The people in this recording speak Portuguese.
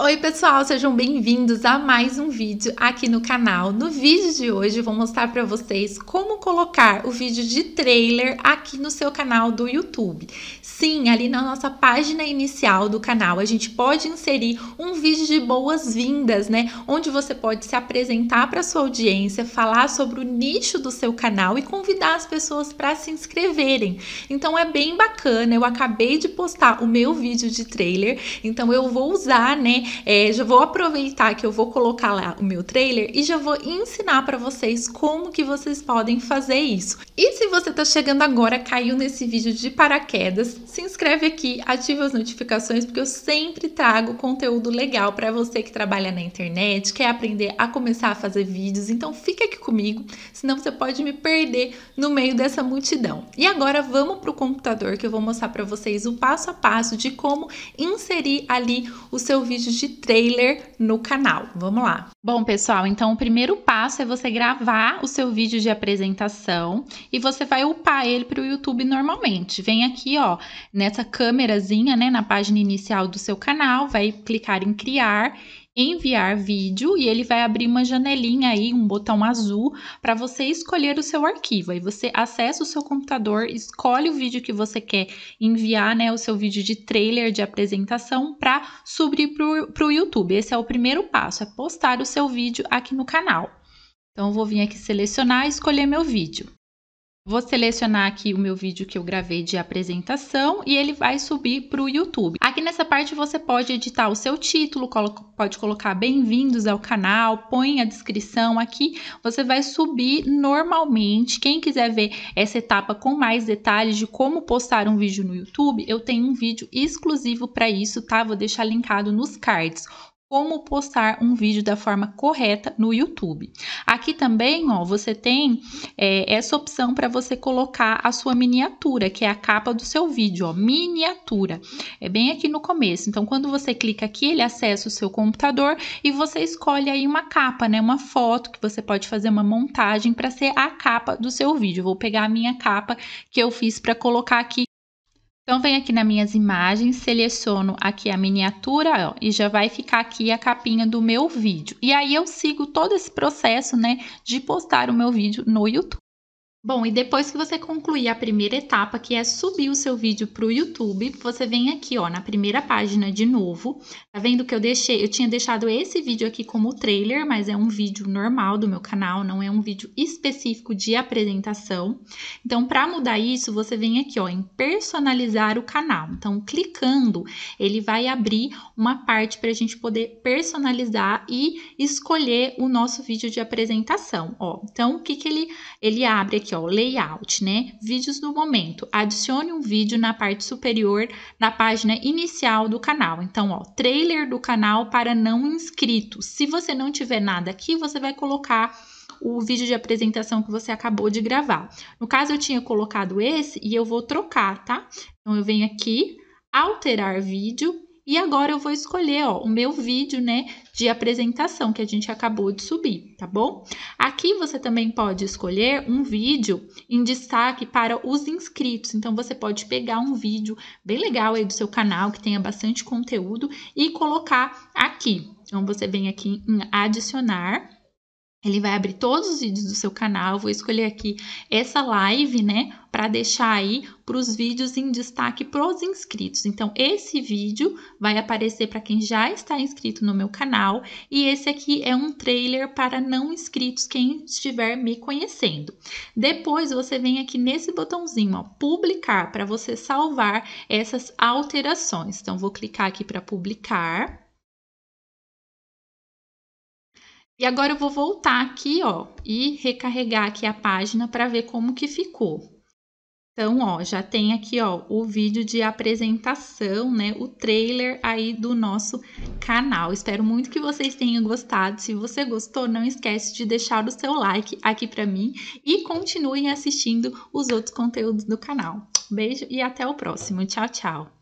Oi pessoal, sejam bem-vindos a mais um vídeo aqui no canal. No vídeo de hoje vou mostrar para vocês como colocar o vídeo de trailer aqui no seu canal do YouTube. Sim, ali na nossa página inicial do canal a gente pode inserir um vídeo de boas-vindas, né? Onde você pode se apresentar para sua audiência, falar sobre o nicho do seu canal e convidar as pessoas para se inscreverem. Então é bem bacana, eu acabei de postar o meu vídeo de trailer, então eu vou usar, né? é, já vou aproveitar que eu vou colocar lá o meu trailer e já vou ensinar para vocês como que vocês podem fazer isso. E se você está chegando agora, caiu nesse vídeo de paraquedas, se inscreve aqui, ativa as notificações porque eu sempre trago conteúdo legal para você que trabalha na internet, quer aprender a começar a fazer vídeos, então fica aqui comigo, senão você pode me perder no meio dessa multidão. E agora vamos para o computador que eu vou mostrar para vocês o passo a passo de como inserir ali o seu vídeo de de trailer no canal. Vamos lá. Bom, pessoal, então o primeiro passo é você gravar o seu vídeo de apresentação e você vai upar ele para o YouTube normalmente. Vem aqui, ó, nessa câmerazinha, né, na página inicial do seu canal, vai clicar em criar enviar vídeo e ele vai abrir uma janelinha aí, um botão azul para você escolher o seu arquivo. Aí você acessa o seu computador, escolhe o vídeo que você quer enviar, né, o seu vídeo de trailer de apresentação para subir para o YouTube. Esse é o primeiro passo, é postar o seu vídeo aqui no canal. Então eu vou vir aqui selecionar e escolher meu vídeo. Vou selecionar aqui o meu vídeo que eu gravei de apresentação e ele vai subir para o YouTube. Aqui nessa parte você pode editar o seu título, pode colocar bem-vindos ao canal, põe a descrição aqui. Você vai subir normalmente. Quem quiser ver essa etapa com mais detalhes de como postar um vídeo no YouTube, eu tenho um vídeo exclusivo para isso, tá? Vou deixar linkado nos cards como postar um vídeo da forma correta no YouTube. Aqui também, ó, você tem é, essa opção para você colocar a sua miniatura, que é a capa do seu vídeo, ó, miniatura. É bem aqui no começo. Então, quando você clica aqui, ele acessa o seu computador e você escolhe aí uma capa, né, uma foto que você pode fazer uma montagem para ser a capa do seu vídeo. vou pegar a minha capa que eu fiz para colocar aqui então, venho aqui nas minhas imagens, seleciono aqui a miniatura ó, e já vai ficar aqui a capinha do meu vídeo. E aí eu sigo todo esse processo, né, de postar o meu vídeo no YouTube. Bom, e depois que você concluir a primeira etapa, que é subir o seu vídeo para o YouTube, você vem aqui, ó, na primeira página de novo. Tá vendo que eu deixei, eu tinha deixado esse vídeo aqui como trailer, mas é um vídeo normal do meu canal, não é um vídeo específico de apresentação. Então, para mudar isso, você vem aqui, ó, em personalizar o canal. Então, clicando, ele vai abrir uma parte para a gente poder personalizar e escolher o nosso vídeo de apresentação, ó. Então, o que que ele ele abre aqui? aqui, ó, layout, né? Vídeos do momento. Adicione um vídeo na parte superior da página inicial do canal. Então, ó, trailer do canal para não inscritos. Se você não tiver nada aqui, você vai colocar o vídeo de apresentação que você acabou de gravar. No caso, eu tinha colocado esse e eu vou trocar, tá? Então, eu venho aqui, alterar vídeo e agora eu vou escolher ó, o meu vídeo né, de apresentação que a gente acabou de subir, tá bom? Aqui você também pode escolher um vídeo em destaque para os inscritos. Então você pode pegar um vídeo bem legal aí do seu canal, que tenha bastante conteúdo, e colocar aqui. Então você vem aqui em adicionar ele vai abrir todos os vídeos do seu canal. vou escolher aqui essa live, né? Para deixar aí para os vídeos em destaque para os inscritos. Então, esse vídeo vai aparecer para quem já está inscrito no meu canal. E esse aqui é um trailer para não inscritos, quem estiver me conhecendo. Depois, você vem aqui nesse botãozinho, ó, publicar, para você salvar essas alterações. Então, vou clicar aqui para publicar. E agora eu vou voltar aqui, ó, e recarregar aqui a página para ver como que ficou. Então, ó, já tem aqui, ó, o vídeo de apresentação, né, o trailer aí do nosso canal. Espero muito que vocês tenham gostado. Se você gostou, não esquece de deixar o seu like aqui para mim e continuem assistindo os outros conteúdos do canal. Beijo e até o próximo. Tchau, tchau.